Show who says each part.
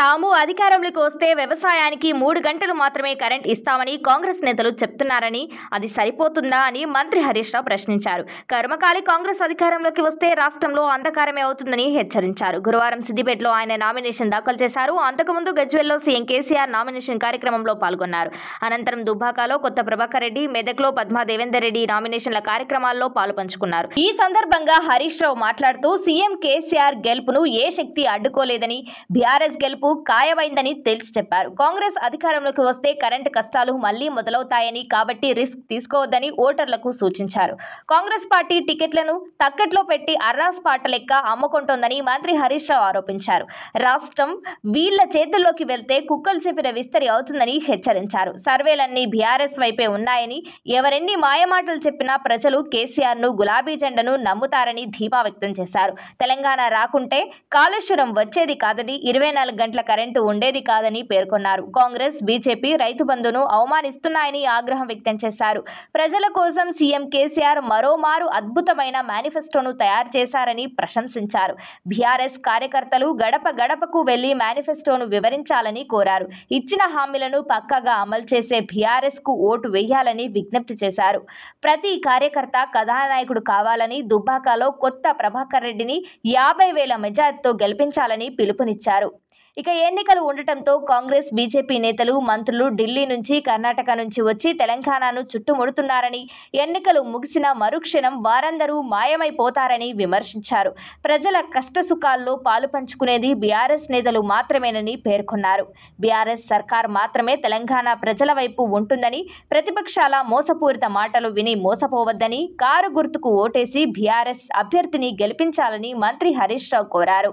Speaker 1: తాము అధికారంలోకి వస్తే వ్యవసాయానికి మూడు గంటలు మాత్రమే కరెంట్ ఇస్తామని కాంగ్రెస్ నేతలు చెప్తున్నారని అది సరిపోతుందా అని మంత్రి హరీష్ రావు ప్రశ్నించారు కర్మకాలి కాంగ్రెస్ అధికారంలోకి వస్తే రాష్ట్రంలో అంధకారమే అవుతుందని హెచ్చరించారు గురువారం సిద్దిపేటలో ఆయన నామినేషన్ దాఖలు చేశారు అంతకుముందు గజ్వెల్లో సీఎం కేసీఆర్ నామినేషన్ కార్యక్రమంలో పాల్గొన్నారు అనంతరం దుబ్బాకాలో కొత్త ప్రభాకర్ రెడ్డి మెదక్లో పద్మా దేవేందర్ రెడ్డి నామినేషన్ల కార్యక్రమాల్లో పంచుకున్నారు ఈ సందర్భంగా హరీష్ రావు మాట్లాడుతూ సీఎం కేసీఆర్ గెలుపును ఏ శక్తి అడ్డుకోలేదని బీఆర్ఎస్ గెలుపు ఖాయమైందని తేల్చి చెప్పారు కాంగ్రెస్ అధికారంలోకి వస్తే కరెంటు కష్టాలు మళ్లీ మొదలవుతాయని కాబట్టి రిస్క్ తీసుకోవద్దని ఓటర్లకు సూచించారు కాంగ్రెస్ పార్టీ టికెట్లను తక్కట్లో పెట్టి అర్రాస్ పాట లెక్క అమ్ముకుంటోందని మంత్రి హరీష్ రావు ఆరోపించారు రాష్ట్రం వీళ్ల చేతుల్లోకి వెళ్తే కుక్కలు చెప్పిన విస్తరి అవుతుందని హెచ్చరించారు సర్వేలన్నీ బీఆర్ఎస్ వైపే ఉన్నాయని ఎవరెన్ని మాయమాటలు చెప్పినా ప్రజలు కేసీఆర్ ను గులాబీ జెండను నమ్ముతారని ధీమా వ్యక్తం చేశారు తెలంగాణ రాకుంటే కాళేశ్వరం వచ్చేది కాదని ఇరవై నాలుగు గంటల యూనిట్ల కరెంటు ఉండేది కాదని పేర్కొన్నారు కాంగ్రెస్ బీజేపీ రైతు బంధును అవమానిస్తున్నాయని ఆగ్రహం వ్యక్తం చేశారు ప్రజల కోసం సీఎం కేసీఆర్ మరోమారు అద్భుతమైన మేనిఫెస్టోను తయారు చేశారని ప్రశంసించారు బీఆర్ఎస్ కార్యకర్తలు గడప గడపకు వెళ్లి మేనిఫెస్టోను వివరించాలని కోరారు ఇచ్చిన హామీలను పక్కాగా అమలు చేసే బీఆర్ఎస్ కు ఓటు వేయాలని విజ్ఞప్తి చేశారు ప్రతి కార్యకర్త కథానాయకుడు కావాలని దుబ్బాకలో కొత్త ప్రభాకర్ రెడ్డిని యాభై వేల మెజార్టీతో గెలిపించాలని పిలుపునిచ్చారు ఇక ఎన్నికలు ఉండటంతో కాంగ్రెస్ బీజేపీ నేతలు మంత్రులు ఢిల్లీ నుంచి కర్ణాటక నుంచి వచ్చి తెలంగాణను చుట్టుముడుతున్నారని ఎన్నికలు ముగిసిన మరుక్షణం వారందరూ మాయమైపోతారని విమర్శించారు ప్రజల కష్టసుఖాల్లో పాలు పంచుకునేది బీఆర్ఎస్ నేతలు మాత్రమేనని పేర్కొన్నారు బీఆర్ఎస్ సర్కార్ మాత్రమే తెలంగాణ ప్రజల వైపు ఉంటుందని ప్రతిపక్షాల మోసపూరిత మాటలు విని మోసపోవద్దని కారు గుర్తుకు ఓటేసి బీఆర్ఎస్ అభ్యర్థిని గెలిపించాలని మంత్రి హరీష్ రావు కోరారు